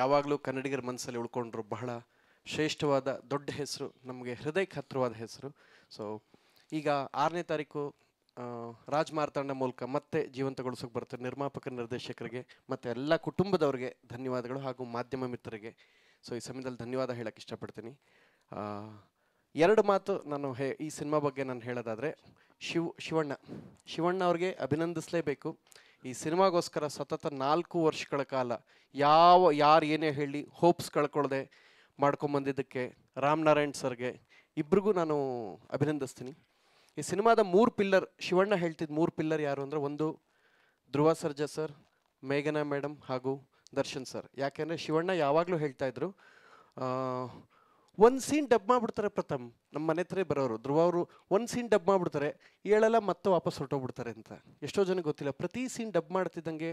ಯಾವಾಗಲೂ ಕನ್ನಡಿಗರ ಮನಸ್ಸಲ್ಲಿ ಉಳ್ಕೊಂಡ್ರು ಬಹಳ ಶ್ರೇಷ್ಠವಾದ ದೊಡ್ಡ ಹೆಸರು ನಮಗೆ ಹೃದಯ ಹತ್ತಿರವಾದ ಹೆಸರು ಸೊ ಈಗ ಆರನೇ ತಾರೀಕು ರಾಜ್ ಮಾರ್ತಾಂಡ ಮೂಲಕ ಮತ್ತೆ ಜೀವಂತಗೊಳಿಸೋಕೆ ಬರ್ತಾರೆ ನಿರ್ಮಾಪಕ ನಿರ್ದೇಶಕರಿಗೆ ಮತ್ತು ಎಲ್ಲ ಕುಟುಂಬದವ್ರಿಗೆ ಧನ್ಯವಾದಗಳು ಹಾಗೂ ಮಾಧ್ಯಮ ಮಿತ್ರರಿಗೆ ಸೊ ಈ ಸಮಯದಲ್ಲಿ ಧನ್ಯವಾದ ಹೇಳೋಕ್ಕೆ ಇಷ್ಟಪಡ್ತೀನಿ ಎರಡು ಮಾತು ನಾನು ಹೇ ಈ ಸಿನಿಮಾ ಬಗ್ಗೆ ನಾನು ಹೇಳೋದಾದರೆ ಶಿವ್ ಶಿವಣ್ಣ ಶಿವಣ್ಣ ಅವ್ರಿಗೆ ಅಭಿನಂದಿಸಲೇಬೇಕು ಈ ಸಿನಿಮಾಗೋಸ್ಕರ ಸತತ ನಾಲ್ಕು ವರ್ಷಗಳ ಕಾಲ ಯಾವ ಯಾರು ಏನೇ ಹೇಳಿ ಹೋಪ್ಸ್ ಕಳ್ಕೊಳ್ಳದೆ ಮಾಡ್ಕೊಂಬಂದಿದ್ದಕ್ಕೆ ರಾಮನಾರಾಯಣ್ ಸರ್ಗೆ ಇಬ್ಬರಿಗೂ ನಾನು ಅಭಿನಂದಿಸ್ತೀನಿ ಈ ಸಿನಿಮಾದ ಮೂರು ಪಿಲ್ಲರ್ ಶಿವಣ್ಣ ಹೇಳ್ತಿದ್ದ ಮೂರು ಪಿಲ್ಲರ್ ಯಾರು ಅಂದರೆ ಒಂದು ಧ್ರುವ ಸರ್ಜಾ ಸರ್ ಮೇಘನಾ ಮೇಡಮ್ ಹಾಗೂ ದರ್ಶನ್ ಸರ್ ಯಾಕೆಂದರೆ ಶಿವಣ್ಣ ಯಾವಾಗಲೂ ಹೇಳ್ತಾಯಿದ್ರು ಒಂದು ಸೀನ್ ಡಬ್ ಮಾಡಿಬಿಡ್ತಾರೆ ಪ್ರಥಮ್ ನಮ್ಮ ಮನೆ ಹತ್ರ ಬರೋರು ಧ್ರುವ ಅವರು ಒಂದು ಸೀನ್ ಡಬ್ ಮಾಡಿಬಿಡ್ತಾರೆ ಹೇಳಲ್ಲ ಮತ್ತೆ ವಾಪಸ್ ಹೊರಟೋಗ್ಬಿಡ್ತಾರೆ ಅಂತ ಎಷ್ಟೋ ಜನಕ್ಕೆ ಗೊತ್ತಿಲ್ಲ ಪ್ರತಿ ಸೀನ್ ಡಬ್ ಮಾಡ್ತಿದ್ದಂಗೆ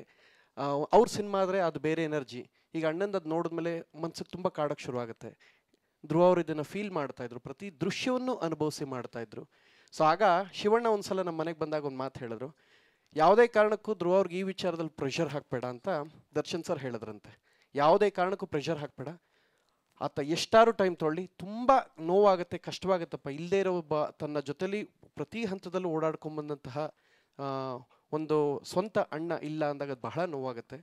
ಅವ್ರ ಸಿನಿಮಾ ಆದರೆ ಅದು ಬೇರೆ ಎನರ್ಜಿ ಈಗ ಅಣ್ಣಂದು ಅದು ನೋಡಿದ್ಮೇಲೆ ಮನ್ಸಿಗೆ ತುಂಬ ಕಾಡೋಕ್ಕೆ ಶುರುವಾಗುತ್ತೆ ಧ್ರುವ ಅವರು ಇದನ್ನು ಫೀಲ್ ಮಾಡ್ತಾಯಿದ್ರು ಪ್ರತಿ ದೃಶ್ಯವನ್ನು ಅನುಭವಿಸಿ ಮಾಡ್ತಾಯಿದ್ರು ಸೊ ಆಗ ಶಿವಣ್ಣ ಒಂದು ಸಲ ನಮ್ಮ ಮನೆಗೆ ಬಂದಾಗ ಒಂದು ಮಾತು ಹೇಳಿದ್ರು ಯಾವುದೇ ಕಾರಣಕ್ಕೂ ಧ್ರುವ ಅವ್ರಿಗೆ ಈ ವಿಚಾರದಲ್ಲಿ ಪ್ರೆಷರ್ ಹಾಕಬೇಡ ಅಂತ ದರ್ಶನ್ ಸರ್ ಹೇಳಿದ್ರಂತೆ ಯಾವುದೇ ಕಾರಣಕ್ಕೂ ಪ್ರೆಷರ್ ಹಾಕಬೇಡ ಆತ ಎಷ್ಟಾರು ಟೈಮ್ ತೊಳ್ಳಿ ತುಂಬ ನೋವಾಗುತ್ತೆ ಕಷ್ಟವಾಗುತ್ತಪ್ಪ ಇಲ್ಲದೇ ಇರೋ ಒಬ್ಬ ತನ್ನ ಜೊತೆಲಿ ಪ್ರತಿ ಹಂತದಲ್ಲೂ ಓಡಾಡ್ಕೊಂಬಂದಂತಹ ಒಂದು ಸ್ವಂತ ಅಣ್ಣ ಇಲ್ಲ ಅಂದಾಗ ಬಹಳ ನೋವಾಗುತ್ತೆ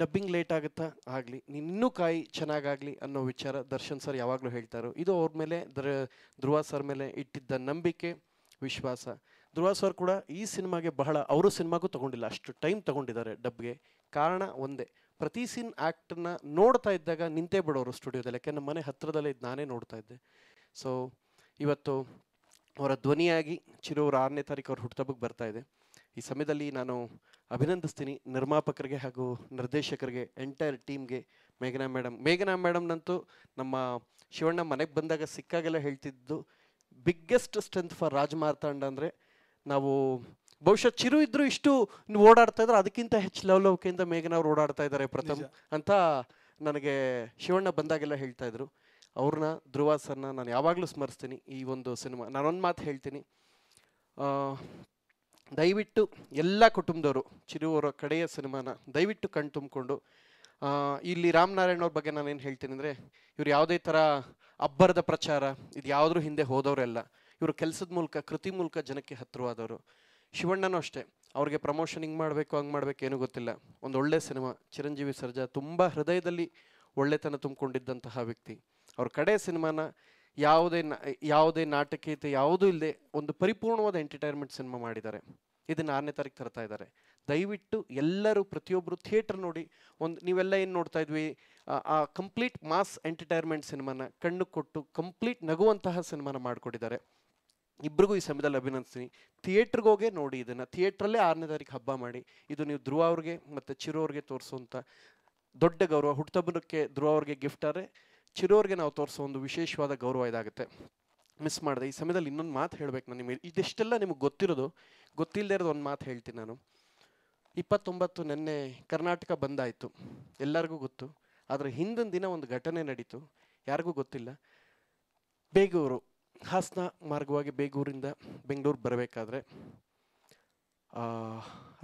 ಡಬ್ಬಿಂಗ್ ಲೇಟ್ ಆಗುತ್ತಾ ಆಗಲಿ ನಿನ್ನೂ ಇನ್ನೂ ಕಾಯಿ ಚೆನ್ನಾಗಾಗಲಿ ಅನ್ನೋ ವಿಚಾರ ದರ್ಶನ್ ಸರ್ ಯಾವಾಗಲೂ ಹೇಳ್ತಾರೋ ಇದು ಅವ್ರ ಮೇಲೆ ದ್ರ ಧ್ರುವ ಸರ್ ಮೇಲೆ ಇಟ್ಟಿದ್ದ ನಂಬಿಕೆ ವಿಶ್ವಾಸ ಧ್ರುವ ಸರ್ ಕೂಡ ಈ ಸಿನಿಮಾಗೆ ಬಹಳ ಅವರು ಸಿನಿಮಾಗೂ ತೊಗೊಂಡಿಲ್ಲ ಅಷ್ಟು ಟೈಮ್ ತೊಗೊಂಡಿದ್ದಾರೆ ಡಬ್ಗೆ ಕಾರಣ ಒಂದೇ ಪ್ರತಿ ಸೀನ್ ಆ್ಯಕ್ಟನ್ನ ನೋಡ್ತಾ ಇದ್ದಾಗ ನಿಂತೇ ಬಿಡೋರು ಸ್ಟುಡಿಯೋದಲ್ಲಿ ಯಾಕೆ ನಮ್ಮ ಮನೆ ಹತ್ತಿರದಲ್ಲೇ ಇದು ನಾನೇ ನೋಡ್ತಾ ಇದ್ದೆ ಸೊ ಇವತ್ತು ಅವರ ಧ್ವನಿಯಾಗಿ ಚಿರೂರು ಆರನೇ ತಾರೀಕು ಅವ್ರ ಹುಟ್ಟುಹಬ್ಬಕ್ಕೆ ಬರ್ತಾ ಇದೆ ಈ ಸಮಯದಲ್ಲಿ ನಾನು ಅಭಿನಂದಿಸ್ತೀನಿ ನಿರ್ಮಾಪಕರಿಗೆ ಹಾಗೂ ನಿರ್ದೇಶಕರಿಗೆ ಎಂಟೈರ್ ಟೀಮ್ಗೆ ಮೇಘನಾ ಮೇಡಮ್ ಮೇಘನಾ ಮೇಡಮ್ನಂತೂ ನಮ್ಮ ಶಿವಣ್ಣ ಮನೆಗೆ ಬಂದಾಗ ಸಿಕ್ಕಾಗೆಲ್ಲ ಹೇಳ್ತಿದ್ದು biggest strength for Raj Marthanda ಅಂದರೆ ನಾವು ಬಹುಶಃ ಚಿರು ಇದ್ರು ಇಷ್ಟು ಓಡಾಡ್ತಾ ಇದ್ರು ಅದಕ್ಕಿಂತ ಹೆಚ್ಚು ಲವಲವಿಕೆಯಿಂದ ಮೇಘನ ಅವ್ರು ಓಡಾಡ್ತಾ ಇದ್ದಾರೆ ಪ್ರಥಮ್ ಅಂತ ನನಗೆ ಶಿವಣ್ಣ ಬಂದಾಗೆಲ್ಲ ಹೇಳ್ತಾ ಇದ್ರು ಅವ್ರನ್ನ ಧ್ರುವ ನಾನು ಯಾವಾಗಲೂ ಸ್ಮರಿಸ್ತೀನಿ ಈ ಒಂದು ಸಿನಿಮಾ ನಾನೊಂದು ಮಾತು ಹೇಳ್ತೀನಿ ದಯವಿಟ್ಟು ಎಲ್ಲ ಕುಟುಂಬದವರು ಚಿರುವರ ಕಡೆಯ ಸಿನಿಮಾನ ದಯವಿಟ್ಟು ಕಣ್ ತುಂಬಿಕೊಂಡು ಇಲ್ಲಿ ರಾಮನಾರಾಯಣ ಅವ್ರ ಬಗ್ಗೆ ಏನು ಹೇಳ್ತೀನಿ ಅಂದರೆ ಇವ್ರು ಯಾವುದೇ ಥರ ಅಬ್ಬರದ ಪ್ರಚಾರ ಇದು ಯಾವುದ್ರ ಹಿಂದೆ ಹೋದವರೆಲ್ಲ ಇವರು ಕೆಲಸದ ಮೂಲಕ ಕೃತಿ ಮೂಲಕ ಜನಕ್ಕೆ ಹತ್ತಿರವಾದವರು ಶಿವಣ್ಣನೂ ಅಷ್ಟೇ ಅವ್ರಿಗೆ ಪ್ರಮೋಷನ್ ಹಿಂಗೆ ಮಾಡಬೇಕು ಹಂಗೆ ಮಾಡಬೇಕು ಏನೂ ಗೊತ್ತಿಲ್ಲ ಒಂದು ಒಳ್ಳೆ ಸಿನಿಮಾ ಚಿರಂಜೀವಿ ಸರ್ಜಾ ತುಂಬ ಹೃದಯದಲ್ಲಿ ಒಳ್ಳೆತನ ತುಂಬಿಕೊಂಡಿದ್ದಂತಹ ವ್ಯಕ್ತಿ ಅವ್ರ ಕಡೆ ಸಿನಿಮಾನ ಯಾವುದೇ ಯಾವುದೇ ನಾಟಕೀಯತೆ ಯಾವುದೂ ಇಲ್ಲದೆ ಒಂದು ಪರಿಪೂರ್ಣವಾದ ಎಂಟರ್ಟೈನ್ಮೆಂಟ್ ಸಿನಿಮಾ ಮಾಡಿದ್ದಾರೆ ಇದನ್ನು ಆರನೇ ತಾರೀಕು ತರ್ತಾ ಇದ್ದಾರೆ ದಯವಿಟ್ಟು ಎಲ್ಲರೂ ಪ್ರತಿಯೊಬ್ಬರು ಥಿಯೇಟರ್ ನೋಡಿ ಒಂದು ನೀವೆಲ್ಲ ಏನು ನೋಡ್ತಾ ಇದ್ವಿ ಆ ಕಂಪ್ಲೀಟ್ ಮಾಸ್ ಎಂಟರ್ಟೈನ್ಮೆಂಟ್ ಸಿನಿಮಾನ ಕಣ್ಣು ಕೊಟ್ಟು ಕಂಪ್ಲೀಟ್ ನಗುವಂತಹ ಸಿನಿಮಾನ ಮಾಡಿಕೊಟ್ಟಿದ್ದಾರೆ ಇಬ್ಬರಿಗೂ ಈ ಸಮಯದಲ್ಲಿ ಅಭಿನಂದಿಸ್ತೀನಿ ಥಿಯೇಟ್ರಿಗೆ ಹೋಗೇ ನೋಡಿ ಇದನ್ನು ಥಿಯೇಟ್ರಲ್ಲೇ ಆರನೇ ತಾರೀಕು ಹಬ್ಬ ಮಾಡಿ ಇದು ನೀವು ಧ್ರುವ ಅವ್ರಿಗೆ ಮತ್ತು ಚಿರು ಅವ್ರಿಗೆ ತೋರಿಸುವಂಥ ದೊಡ್ಡ ಗೌರವ ಹುಟ್ಟಬ್ಬನಕ್ಕೆ ಧ್ರುವ ಅವ್ರಿಗೆ ಗಿಫ್ಟ್ ಚಿರು ಚಿರೋರಿಗೆ ನಾವು ತೋರಿಸೋ ಒಂದು ವಿಶೇಷವಾದ ಗೌರವ ಇದಾಗುತ್ತೆ ಮಿಸ್ ಮಾಡಿದೆ ಈ ಸಮಯದಲ್ಲಿ ಇನ್ನೊಂದು ಮಾತು ಹೇಳಬೇಕು ನಾನು ನಿಮಗೆ ಇದಿಷ್ಟೆಲ್ಲ ನಿಮಗೆ ಗೊತ್ತಿರೋದು ಗೊತ್ತಿಲ್ಲದೆ ಇರೋದು ಒಂದು ಮಾತು ಹೇಳ್ತೀನಿ ನಾನು ಇಪ್ಪತ್ತೊಂಬತ್ತು ನಿನ್ನೆ ಕರ್ನಾಟಕ ಬಂದಾಯಿತು ಎಲ್ಲರಿಗೂ ಗೊತ್ತು ಆದರೆ ಹಿಂದಿನ ದಿನ ಒಂದು ಘಟನೆ ನಡೀತು ಯಾರಿಗೂ ಗೊತ್ತಿಲ್ಲ ಬೇಗೂರು ಹಾಸನ ಮಾರ್ಗವಾಗಿ ಬೇಗೂರಿಂದ ಬೆಂಗಳೂರು ಬರಬೇಕಾದ್ರೆ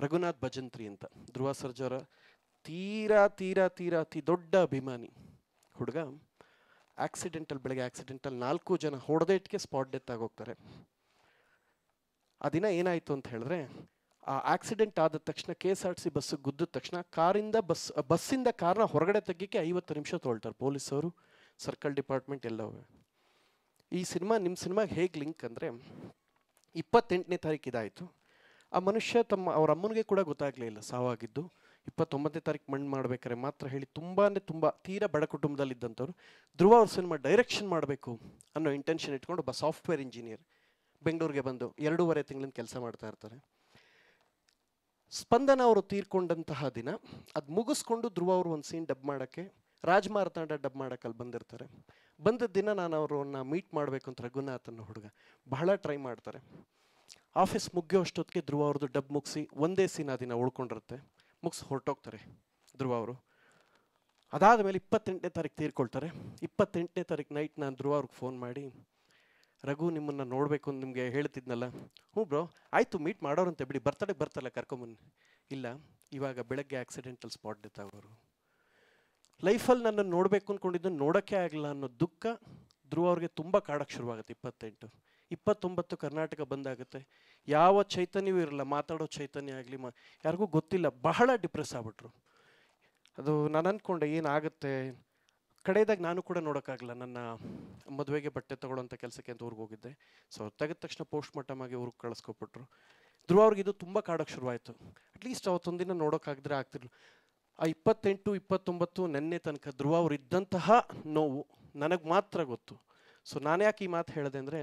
ರಘುನಾಥ್ ಭಜಂತ್ರಿ ಅಂತ ಧ್ರುವ ಸರ್ಜಾರ ತೀರಾ ತೀರಾ ತೀರಾ ಅತಿ ದೊಡ್ಡ ಅಭಿಮಾನಿ ಹುಡುಗ ಆಕ್ಸಿಡೆಂಟಲ್ ಬೆಳಗ್ಗೆ ಆಕ್ಸಿಡೆಂಟಲ್ಲಿ ನಾಲ್ಕು ಜನ ಹೊಡೆದೇಟ್ಗೆ ಸ್ಪಾಟ್ ಡೆತ್ ಆಗೋಗ್ತಾರೆ ಆ ದಿನ ಏನಾಯಿತು ಅಂತ ಹೇಳಿದ್ರೆ ಆ ಆಕ್ಸಿಡೆಂಟ್ ಆದ ತಕ್ಷಣ K S R T C bus ಗುದ್ದಿದ ತಕ್ಷಣ ಕಾರಿಂದ ಬಸ್ ಬಸ್ಸಿಂದ ಕಾರ್ನ ಹೊರಗಡೆ ತೆಗಿಕ್ಕೆ ಐವತ್ತು ನಿಮಿಷ ತೊಗೊಳ್ತಾರೆ ಪೊಲೀಸವರು ಸರ್ಕಲ್ ಡಿಪಾರ್ಟ್ಮೆಂಟ್ ಎಲ್ಲವೂ ಈ ಸಿನಿಮಾ ನಿಮ್ಮ ಸಿನಿಮಾಗೆ ಹೇಗೆ ಲಿಂಕ್ ಅಂದರೆ ಇಪ್ಪತ್ತೆಂಟನೇ ತಾರೀಕು ಇದಾಯಿತು ಆ ಮನುಷ್ಯ ತಮ್ಮ ಅವ್ರ ಅಮ್ಮನಿಗೆ ಕೂಡ ಗೊತ್ತಾಗಲಿಲ್ಲ ಸಾವಾಗಿದ್ದು ಇಪ್ಪತ್ತೊಂಬತ್ತನೇ ತಾರೀಕು ಮಣ್ಣು ಮಾಡ್ಬೇಕಾದ್ರೆ ಮಾತ್ರ ಹೇಳಿ ತುಂಬಾ ತುಂಬ ತೀರಾ ಬಡ ಕುಟುಂಬದಲ್ಲಿದ್ದಂಥವ್ರು ಧ್ರುವ ಅವ್ರ ಸಿನಿಮಾ ಡೈರೆಕ್ಷನ್ ಮಾಡಬೇಕು ಅನ್ನೋ ಇಂಟೆನ್ಷನ್ ಇಟ್ಕೊಂಡು ಒಬ್ಬ ಸಾಫ್ಟ್ವೇರ್ ಇಂಜಿನಿಯರ್ ಬೆಂಗಳೂರಿಗೆ ಬಂದು ಎರಡೂವರೆ ತಿಂಗಳಿಂದ ಕೆಲಸ ಮಾಡ್ತಾ ಇರ್ತಾರೆ ಸ್ಪಂದನ ಅವರು ತೀರ್ಕೊಂಡಂತಹ ದಿನ ಅದು ಮುಗಿಸ್ಕೊಂಡು ಧ್ರುವ ಅವರು ಒಂದು ಸೀನ್ ಡಬ್ ಮಾಡೋಕ್ಕೆ ರಾಜ್ಮಾರ್ತಾಂಡ ಡಬ್ ಮಾಡೋಕೆ ಬಂದಿರ್ತಾರೆ ಬಂದ ದಿನ ನಾನು ಅವರನ್ನ ಮೀಟ್ ಮಾಡಬೇಕು ಅಂತ ರಘುನಾಥನ ಹುಡುಗ ಬಹಳ ಟ್ರೈ ಮಾಡ್ತಾರೆ ಆಫೀಸ್ ಮುಗಿಯೋ ಅಷ್ಟೊತ್ತಿಗೆ ಧ್ರುವ ಅವ್ರದ್ದು ಡಬ್ ಮುಗಿಸಿ ಒಂದೇ ಸೀನ್ ದಿನ ಉಳ್ಕೊಂಡಿರುತ್ತೆ ಮುಗಿಸಿ ಹೊರಟೋಗ್ತಾರೆ ಧ್ರುವ ಅವರು ಅದಾದ ಮೇಲೆ ಇಪ್ಪತ್ತೆಂಟನೇ ತಾರೀಕು ತೀರ್ಕೊಳ್ತಾರೆ ಇಪ್ಪತ್ತೆಂಟನೇ ತಾರೀಕು ನೈಟ್ ನಾನು ಧ್ರುವ ಅವ್ರಿಗೆ ಫೋನ್ ಮಾಡಿ ರಘು ನಿಮ್ಮನ್ನು ನೋಡಬೇಕು ಅಂತ ನಿಮಗೆ ಹೇಳ್ತಿದ್ನಲ್ಲ ಹ್ಞೂ ಬ್ರೋ ಆಯಿತು ಮೀಟ್ ಮಾಡೋರಂತೆ ಬಿಡಿ ಬರ್ತಡೆ ಬರ್ತಲ್ಲ ಕರ್ಕೊಂಬನ್ನಿ ಇಲ್ಲ ಇವಾಗ ಬೆಳಗ್ಗೆ ಆಕ್ಸಿಡೆಂಟಲ್ ಸ್ಪಾಟ್ ಡೆತ್ ಆಗೋರು ಲೈಫಲ್ಲಿ ನನ್ನನ್ನು ನೋಡಬೇಕು ಅಂದ್ಕೊಂಡಿದ್ದು ನೋಡೋಕ್ಕೆ ಆಗಲ್ಲ ಅನ್ನೋ ದುಃಖ ಧ್ರುವ ಅವ್ರಿಗೆ ತುಂಬ ಕಾಡಕ್ಕೆ ಶುರುವಾಗುತ್ತೆ ಇಪ್ಪತ್ತೆಂಟು ಇಪ್ಪತ್ತೊಂಬತ್ತು ಕರ್ನಾಟಕ ಬಂದಾಗುತ್ತೆ ಯಾವ ಚೈತನ್ಯವೂ ಇರಲ್ಲ ಮಾತಾಡೋ ಚೈತನ್ಯ ಆಗಲಿ ಮಾ ಯಾರಿಗೂ ಗೊತ್ತಿಲ್ಲ ಬಹಳ ಡಿಪ್ರೆಸ್ ಆಗ್ಬಿಟ್ರು ಅದು ನಾನು ಅಂದ್ಕೊಂಡೆ ಏನಾಗುತ್ತೆ ಕಡೆಯದಾಗ ನಾನು ಕೂಡ ನೋಡೋಕ್ಕಾಗಲ್ಲ ನನ್ನ ಮದುವೆಗೆ ಬಟ್ಟೆ ತೊಗೊಳ್ಳೋಂಥ ಕೆಲಸಕ್ಕೆ ಅಂತ ಊರಿಗೆ ಹೋಗಿದ್ದೆ ಸೊ ತೆಗೆದ ತಕ್ಷಣ ಪೋಸ್ಟ್ ಮಾರ್ಟಮ್ ಆಗಿ ಊರಿಗೆ ಕಳಿಸ್ಕೊಬಿಟ್ರು ಧ್ರುವ ಅವ್ರಿಗೆ ಇದು ತುಂಬ ಕಾಡೋಕ್ಕೆ ಶುರುವಾಯಿತು ಅಟ್ಲೀಸ್ಟ್ ಅವತ್ತೊಂದಿನ ನೋಡೋಕ್ಕಾಗದ್ರೆ ಆಗ್ತಿರ್ಲಿಲ್ಲ ಆ ಇಪ್ಪತ್ತೆಂಟು ಇಪ್ಪತ್ತೊಂಬತ್ತು ನೆನ್ನೆ ತನಕ ಧ್ರುವ ಅವರು ಇದ್ದಂತಹ ನೋವು ನನಗೆ ಮಾತ್ರ ಗೊತ್ತು ಸೊ ನಾನು ಯಾಕೆ ಈ ಮಾತು ಹೇಳಿದೆ ಅಂದರೆ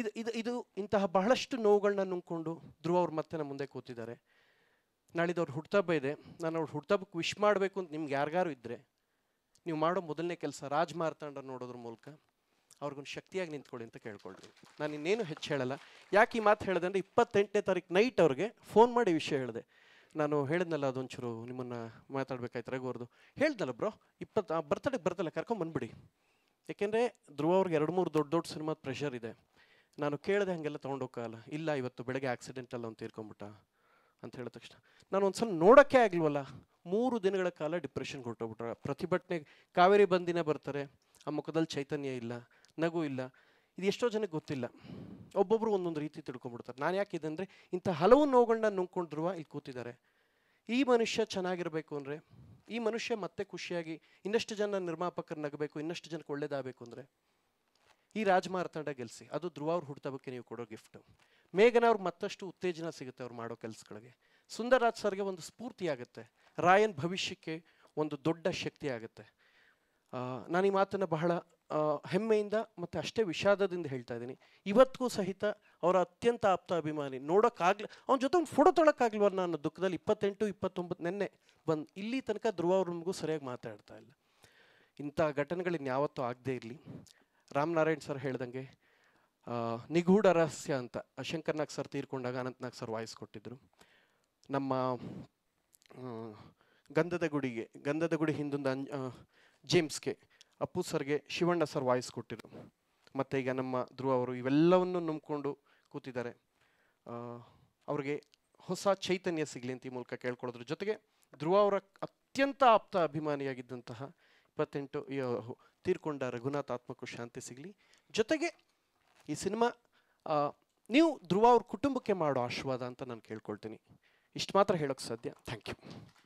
ಇದು ಇದು ಇದು ಇಂತಹ ಬಹಳಷ್ಟು ನೋವುಗಳನ್ನ ನುಂಗ್ಕೊಂಡು ಧ್ರುವ ಅವ್ರು ಮತ್ತೆ ನಮ್ಮ ಮುಂದೆ ಕೂತಿದ್ದಾರೆ ಅವ್ರ ಹುಡ್ತಬ್ಬ ಇದೆ ನಾನು ಅವ್ರು ಹುಡ್ತಬ್ಬಕ್ಕೆ ವಿಶ್ ಮಾಡಬೇಕು ಅಂತ ನಿಮ್ಗೆ ಯಾರಿಗಾರು ಇದ್ದರೆ ನೀವು ಮಾಡೋ ಮೊದಲನೇ ಕೆಲಸ ರಾಜ್ ಮಾರ್ತಾಂಡ ನೋಡೋದ್ರ ಮೂಲಕ ಅವ್ರಿಗೊಂದು ಶಕ್ತಿಯಾಗಿ ನಿಂತ್ಕೊಳ್ಳಿ ಅಂತ ಕೇಳ್ಕೊಳ್ರಿ ನಾನು ಇನ್ನೇನು ಹೆಚ್ಚು ಹೇಳಲ್ಲ ಯಾಕೆ ಈ ಮಾತು ಹೇಳಿದೆ ಅಂದರೆ ಇಪ್ಪತ್ತೆಂಟನೇ ತಾರೀಕು ನೈಟ್ ಅವ್ರಿಗೆ ಫೋನ್ ಮಾಡಿ ವಿಷಯ ಹೇಳಿದೆ ನಾನು ಹೇಳಿದ್ನಲ್ಲ ಅದೊಂಚೂರು ನಿಮ್ಮನ್ನು ಮಾತಾಡ್ಬೇಕಾಯ್ತು ರಘುವರ್ದು ಹೇಳ್ದಲ್ಲ ಬ್ರೋ ಇಪ್ಪತ್ತು ಆ ಬರ್ತಡೇ ಬರ್ತಲ್ಲ ಕರ್ಕೊಂಬಂದ್ಬಿಡಿ ಯಾಕೆಂದರೆ ಧ್ರುವ ಅವ್ರಿಗೆ ಎರಡು ಮೂರು ದೊಡ್ಡ ದೊಡ್ಡ ಸಿನಿಮಾದ ಪ್ರೆಷರ್ ಇದೆ ನಾನು ಕೇಳಿದೆ ಹಾಗೆಲ್ಲ ತೊಗೊಂಡೋಗಲ್ಲ ಇಲ್ಲ ಇವತ್ತು ಬೆಳಗ್ಗೆ ಅಲ್ಲ ಅಂತ ತೀರ್ಕೊಂಬಿಟ್ಟ ಅಂತ ಹೇಳಿದ ತಕ್ಷಣ ನಾನು ಒಂದು ಸಲ ನೋಡೋಕ್ಕೆ ಆಗಲ್ವಲ್ಲ ಮೂರು ದಿನಗಳ ಕಾಲ ಡಿಪ್ರೆಷನ್ ಕೊಟ್ಟೋಗ್ಬಿಟ್ರೆ ಪ್ರತಿಭಟನೆ ಕಾವೇರಿ ಬಂದಿನ ಬರ್ತಾರೆ ಆ ಮುಖದಲ್ಲಿ ಚೈತನ್ಯ ಇಲ್ಲ ನಗು ಇಲ್ಲ ಇದು ಎಷ್ಟೋ ಜನಕ್ಕೆ ಗೊತ್ತಿಲ್ಲ ಒಬ್ಬೊಬ್ರು ಒಂದೊಂದು ರೀತಿ ತಿಳ್ಕೊಂಡ್ಬಿಡ್ತಾರೆ ನಾನು ಯಾಕೆ ಅಂದರೆ ಇಂಥ ಹಲವು ನೋವುಗಳನ್ನ ನುಂಗ್ಕೊಂಡು ಧ್ರುವ ಇಲ್ಲಿ ಕೂತಿದ್ದಾರೆ ಈ ಮನುಷ್ಯ ಚೆನ್ನಾಗಿರಬೇಕು ಅಂದರೆ ಈ ಮನುಷ್ಯ ಮತ್ತೆ ಖುಷಿಯಾಗಿ ಇನ್ನಷ್ಟು ಜನ ನಿರ್ಮಾಪಕರು ನಗಬೇಕು ಇನ್ನಷ್ಟು ಜನಕ್ಕೆ ಒಳ್ಳೇದಾಗಬೇಕು ಅಂದರೆ ಈ ರಾಜಮಾರತಂಡ ಗೆಲ್ಸಿ ಅದು ಧ್ರುವ ಅವ್ರು ಹುಡ್ತಬಕ್ಕೆ ನೀವು ಕೊಡೋ ಗಿಫ್ಟ್ ಮೇಘನ ಅವ್ರು ಮತ್ತಷ್ಟು ಉತ್ತೇಜನ ಸಿಗುತ್ತೆ ಅವ್ರು ಮಾಡೋ ಕೆಲಸಗಳಿಗೆ ರಾಜ್ ಸರ್ಗೆ ಒಂದು ಸ್ಫೂರ್ತಿ ಆಗುತ್ತೆ ರಾಯನ್ ಭವಿಷ್ಯಕ್ಕೆ ಒಂದು ದೊಡ್ಡ ಶಕ್ತಿ ಆಗುತ್ತೆ ನಾನು ಈ ಮಾತನ್ನು ಬಹಳ ಹೆಮ್ಮೆಯಿಂದ ಮತ್ತು ಅಷ್ಟೇ ವಿಷಾದದಿಂದ ಹೇಳ್ತಾ ಇದ್ದೀನಿ ಇವತ್ತಿಗೂ ಸಹಿತ ಅವರ ಅತ್ಯಂತ ಆಪ್ತ ಅಭಿಮಾನಿ ನೋಡೋಕ್ಕಾಗ್ಲಿ ಅವನ ಜೊತೆ ಒಂದು ಫೋಟೋ ತೊಳೋಕ್ಕಾಗ್ಲಿವಲ್ಲ ಅನ್ನೋ ದುಃಖದಲ್ಲಿ ಇಪ್ಪತ್ತೆಂಟು ಇಪ್ಪತ್ತೊಂಬತ್ತು ನೆನ್ನೆ ಬಂದು ಇಲ್ಲಿ ತನಕ ಧ್ರುವ ಅವ್ರ ಸರಿಯಾಗಿ ಮಾತಾಡ್ತಾ ಇಲ್ಲ ಇಂಥ ಘಟನೆಗಳಿನ್ಯಾವತ್ತೂ ಯಾವತ್ತೂ ಆಗದೇ ಇರಲಿ ರಾಮನಾರಾಯಣ್ ಸರ್ ಹೇಳ್ದಂಗೆ ನಿಗೂಢ ರಹಸ್ಯ ಅಂತ ಶಂಕರ್ನಾಗ್ ಸರ್ ತೀರ್ಕೊಂಡಾಗ ಅನಂತನಾಗ್ ಸರ್ ವಾಯ್ಸ್ ಕೊಟ್ಟಿದ್ದರು ನಮ್ಮ ಗಂಧದ ಗುಡಿಗೆ ಗಂಧದ ಗುಡಿ ಹಿಂದೊಂದು ಅಂಜ್ ಜೇಮ್ಸ್ಗೆ ಅಪ್ಪು ಸರ್ಗೆ ಶಿವಣ್ಣ ಸರ್ ವಾಯ್ಸ್ ಕೊಟ್ಟಿದ್ರು ಮತ್ತು ಈಗ ನಮ್ಮ ಧ್ರುವ ಅವರು ಇವೆಲ್ಲವನ್ನು ನುಂಬ್ಕೊಂಡು ಕೂತಿದ್ದಾರೆ ಅವ್ರಿಗೆ ಹೊಸ ಚೈತನ್ಯ ಸಿಗಲಿ ಅಂತ ಈ ಮೂಲಕ ಕೇಳ್ಕೊಳ್ಳೋದ್ರ ಜೊತೆಗೆ ಧ್ರುವ ಅವರ ಅತ್ಯಂತ ಆಪ್ತ ಅಭಿಮಾನಿಯಾಗಿದ್ದಂತಹ ಇಪ್ಪತ್ತೆಂಟು ತೀರ್ಕೊಂಡ ರಘುನಾಥ್ ಆತ್ಮಕ್ಕೂ ಶಾಂತಿ ಸಿಗಲಿ ಜೊತೆಗೆ ಈ ಸಿನಿಮಾ ನೀವು ಧ್ರುವ ಅವ್ರ ಕುಟುಂಬಕ್ಕೆ ಮಾಡೋ ಆಶೀರ್ವಾದ ಅಂತ ನಾನು ಕೇಳ್ಕೊಳ್ತೀನಿ ಇಷ್ಟು ಮಾತ್ರ ಹೇಳೋಕ್ಕೆ ಸಾಧ್ಯ ಥ್ಯಾಂಕ್ ಯು